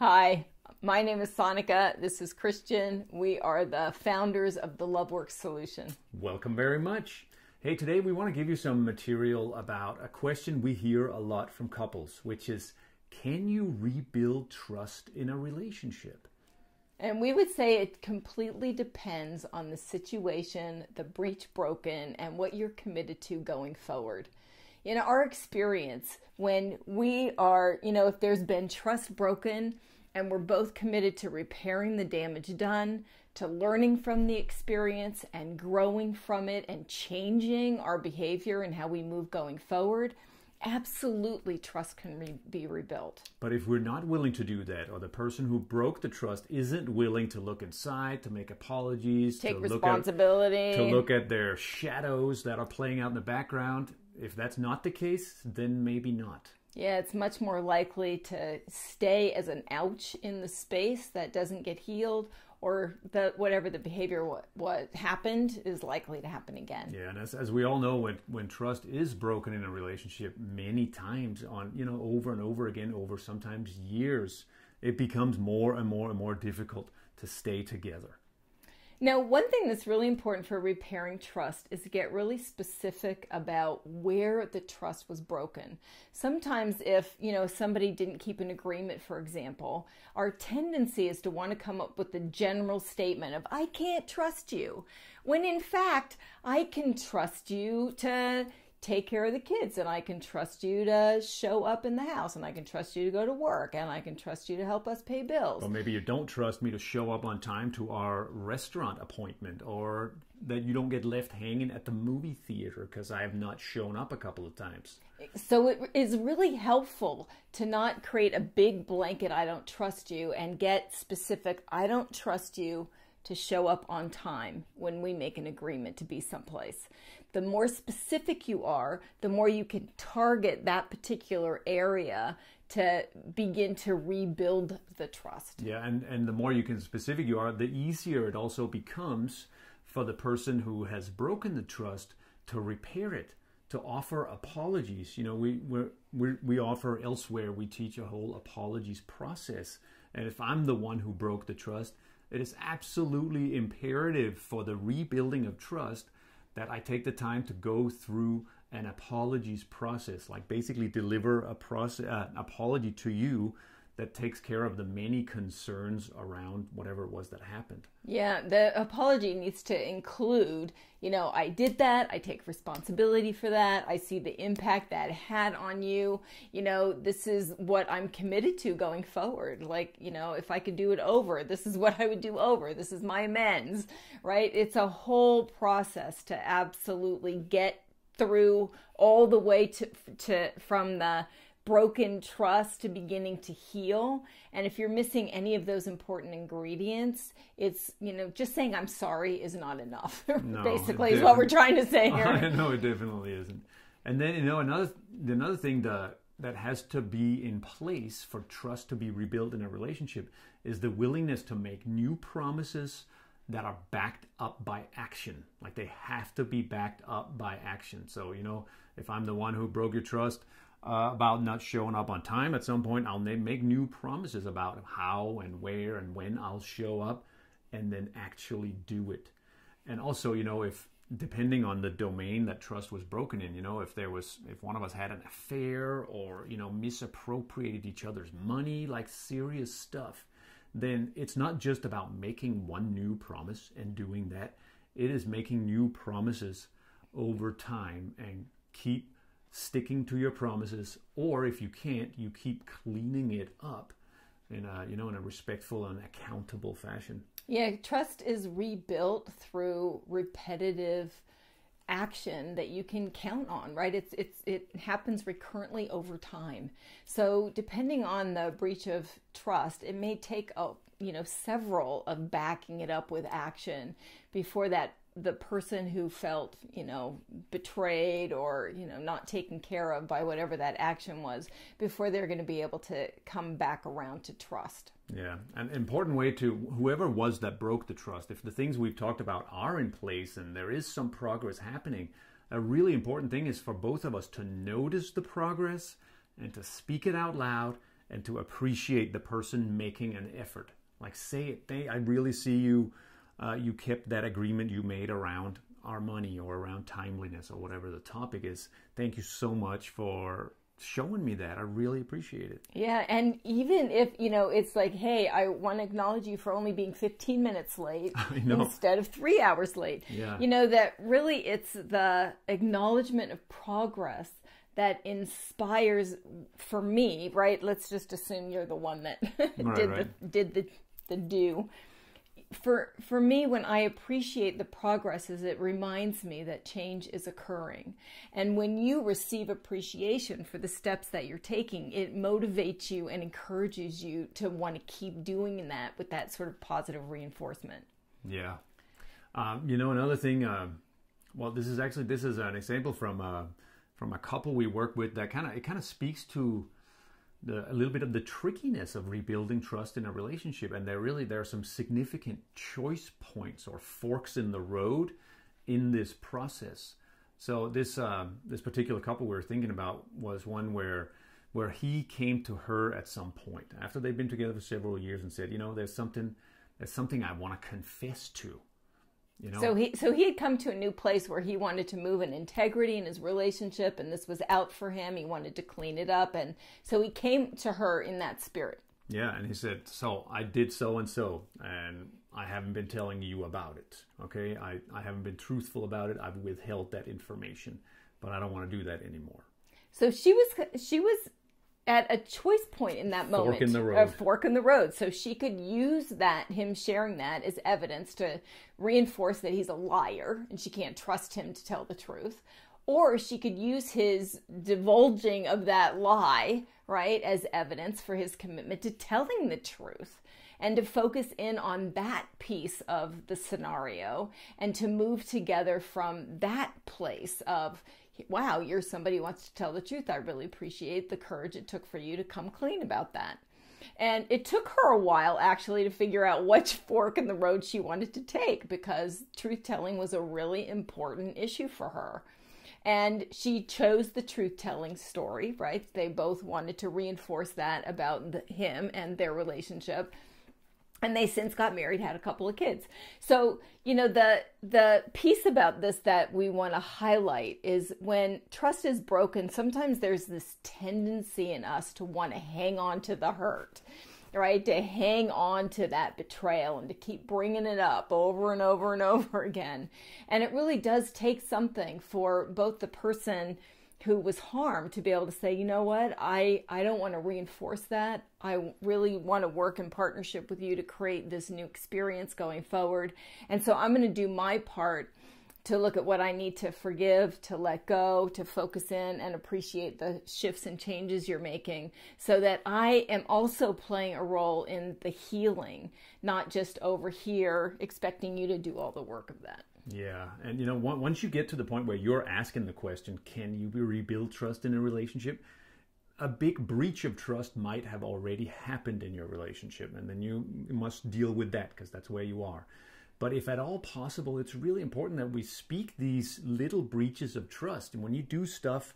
Hi, my name is Sonica. This is Christian. We are the founders of the LoveWorks Solution. Welcome very much. Hey, today we want to give you some material about a question we hear a lot from couples, which is can you rebuild trust in a relationship? And we would say it completely depends on the situation, the breach broken, and what you're committed to going forward in our experience when we are, you know, if there's been trust broken and we're both committed to repairing the damage done, to learning from the experience and growing from it and changing our behavior and how we move going forward, absolutely trust can re- be rebuilt. But if we're not willing to do that, or the person who broke the trust isn't willing to look inside, to make apologies, take to responsibility, look at, to look at their shadows that are playing out in the background, if that's not the case, then maybe not. Yeah, it's much more likely to stay as an ouch in the space that doesn't get healed or the whatever the behavior what, what happened is likely to happen again. Yeah, and as, as we all know when when trust is broken in a relationship many times on, you know, over and over again over sometimes years, it becomes more and more and more difficult to stay together. Now, one thing that's really important for repairing trust is to get really specific about where the trust was broken. Sometimes if, you know, somebody didn't keep an agreement, for example, our tendency is to want to come up with the general statement of I can't trust you, when in fact, I can trust you to take care of the kids and I can trust you to show up in the house and I can trust you to go to work and I can trust you to help us pay bills. Or maybe you don't trust me to show up on time to our restaurant appointment or that you don't get left hanging at the movie theater because I have not shown up a couple of times. So it is really helpful to not create a big blanket I don't trust you and get specific I don't trust you to show up on time when we make an agreement to be someplace. The more specific you are, the more you can target that particular area to begin to rebuild the trust. Yeah, and, and the more you can specific you are, the easier it also becomes for the person who has broken the trust to repair it to offer apologies. You know, we we we offer elsewhere. We teach a whole apologies process. And if I'm the one who broke the trust, it is absolutely imperative for the rebuilding of trust that I take the time to go through an apologies process, like basically deliver a process, uh, apology to you that takes care of the many concerns around whatever it was that happened. Yeah, the apology needs to include, you know, I did that, I take responsibility for that, I see the impact that had on you. You know, this is what I'm committed to going forward. Like, you know, if I could do it over, this is what I would do over. This is my amends, right? It's a whole process to absolutely get through all the way to to from the broken trust to beginning to heal. And if you're missing any of those important ingredients, it's, you know, just saying I'm sorry is not enough, no, basically, is what we're trying to say here. no, it definitely isn't. And then, you know, another, another thing that, that has to be in place for trust to be rebuilt in a relationship is the willingness to make new promises that are backed up by action. Like they have to be backed up by action. So, you know, if I'm the one who broke your trust, uh, about not showing up on time. At some point, I'll make new promises about how and where and when I'll show up and then actually do it. And also, you know, if depending on the domain that trust was broken in, you know, if there was, if one of us had an affair or, you know, misappropriated each other's money, like serious stuff, then it's not just about making one new promise and doing that. It is making new promises over time and keep sticking to your promises, or if you can't, you keep cleaning it up in a, you know, in a respectful and accountable fashion. Yeah, trust is rebuilt through repetitive action that you can count on, right? It's it's it happens recurrently over time. So depending on the breach of trust, it may take a you know several of backing it up with action before that the person who felt you know betrayed or you know not taken care of by whatever that action was before they're going to be able to come back around to trust yeah an important way to whoever was that broke the trust if the things we've talked about are in place and there is some progress happening a really important thing is for both of us to notice the progress and to speak it out loud and to appreciate the person making an effort like say it, they, I really see you, uh, you kept that agreement you made around our money or around timeliness or whatever the topic is. Thank you so much for showing me that. I really appreciate it. Yeah, and even if, you know, it's like, hey, I want to acknowledge you for only being 15 minutes late instead of 3 hours late. Yeah. You know that really it's the acknowledgement of progress that inspires for me, right? Let's just assume you're the one that right, did right. the did the the do. For for me, when I appreciate the progress, is it reminds me that change is occurring, and when you receive appreciation for the steps that you're taking, it motivates you and encourages you to want to keep doing that with that sort of positive reinforcement. Yeah, um, you know another thing. Uh, well, this is actually this is an example from uh, from a couple we work with that kind of it kind of speaks to the, a little bit of the trickiness of rebuilding trust in a relationship. And there really there are some significant choice points or forks in the road in this process. So this uh, this particular couple we were thinking about was one where where he came to her at some point after they've been together for several years and said, you know, there's something there's something I want to confess to. You know? So he so he had come to a new place where he wanted to move in integrity in his relationship, and this was out for him. He wanted to clean it up, and so he came to her in that spirit. Yeah, and he said, "So I did so and so, and I haven't been telling you about it. Okay, I I haven't been truthful about it. I've withheld that information, but I don't want to do that anymore." So she was she was at a choice point in that moment. Fork in the road. A fork in the road. So she could use that, him sharing that, as evidence to reinforce that he's a liar and she can't trust him to tell the truth. Or she could use his divulging of that lie, right, as evidence for his commitment to telling the truth and to focus in on that piece of the scenario and to move together from that place of wow, you're somebody who wants to tell the truth. I really appreciate the courage it took for you to come clean about that. And it took her a while actually to figure out which fork in the road she wanted to take because truth telling was a really important issue for her. And she chose the truth telling story, right? They both wanted to reinforce that about the, him and their relationship and they since got married had a couple of kids so you know the the piece about this that we want to highlight is when trust is broken sometimes there's this tendency in us to want to hang on to the hurt right to hang on to that betrayal and to keep bringing it up over and over and over again and it really does take something for both the person who was harmed to be able to say, you know what, I, I don't want to reinforce that. I really want to work in partnership with you to create this new experience going forward. And so I'm going to do my part to look at what I need to forgive, to let go, to focus in and appreciate the shifts and changes you're making so that I am also playing a role in the healing, not just over here expecting you to do all the work of that. Yeah, and you know, once you get to the point where you're asking the question, can you rebuild trust in a relationship? A big breach of trust might have already happened in your relationship, and then you must deal with that because that's where you are. But if at all possible, it's really important that we speak these little breaches of trust. And when you do stuff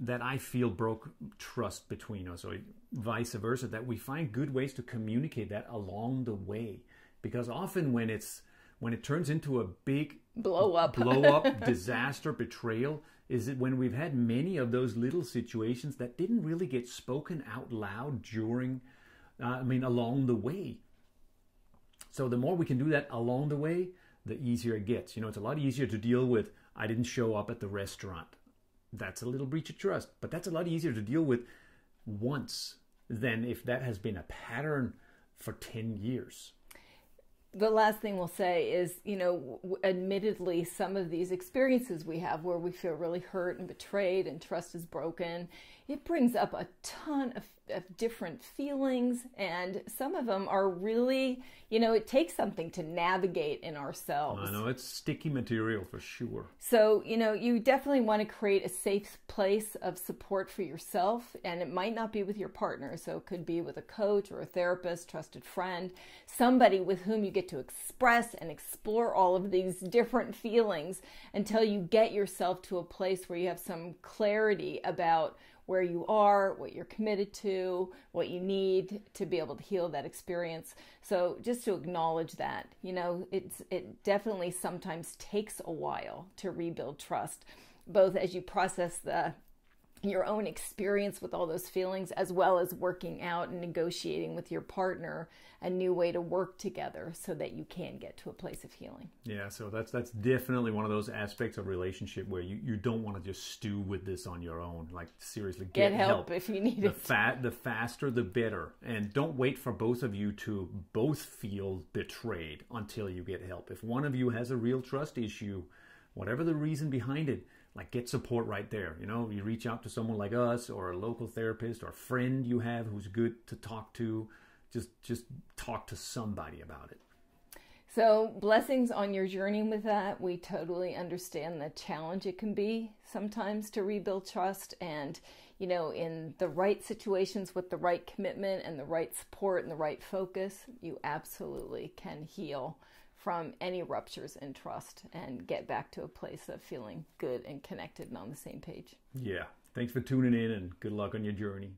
that I feel broke trust between us, or vice versa, that we find good ways to communicate that along the way. Because often when it's when it turns into a big blow up, blow up disaster, betrayal, is it when we've had many of those little situations that didn't really get spoken out loud during, uh, I mean, along the way. So the more we can do that along the way, the easier it gets. You know, it's a lot easier to deal with, I didn't show up at the restaurant. That's a little breach of trust, but that's a lot easier to deal with once than if that has been a pattern for 10 years the last thing we'll say is, you know, admittedly, some of these experiences we have where we feel really hurt and betrayed and trust is broken, it brings up a ton of, of, different feelings, and some of them are really, you know, it takes something to navigate in ourselves. I know, it's sticky material for sure. So, you know, you definitely want to create a safe place of support for yourself, and it might not be with your partner. So, it could be with a coach or a therapist, trusted friend, somebody with whom you get to express and explore all of these different feelings until you get yourself to a place where you have some clarity about where you are, what you're committed to, what you need to be able to heal that experience. So just to acknowledge that, you know, it's it definitely sometimes takes a while to rebuild trust, both as you process the your own experience with all those feelings, as well as working out and negotiating with your partner a new way to work together so that you can get to a place of healing. Yeah, so that's that's definitely one of those aspects of relationship where you, you don't want to just stew with this on your own. Like seriously, get, get help, help, if you need the it. the faster the better. And don't wait for both of you to both feel betrayed until you get help. If one of you has a real trust issue, whatever the reason behind it, like get support right there. You know, you reach out to someone like us or a local therapist or a friend you have who's good to talk to. Just just talk to somebody about it. So, blessings on your journey with that. We totally understand the challenge it can be sometimes to rebuild trust. And, you know, in the right situations with the right commitment and the right support and the right focus, you absolutely can heal from any ruptures in trust and get back to a place of feeling good and connected and on the same page. Yeah. Thanks for tuning in and good luck on your journey.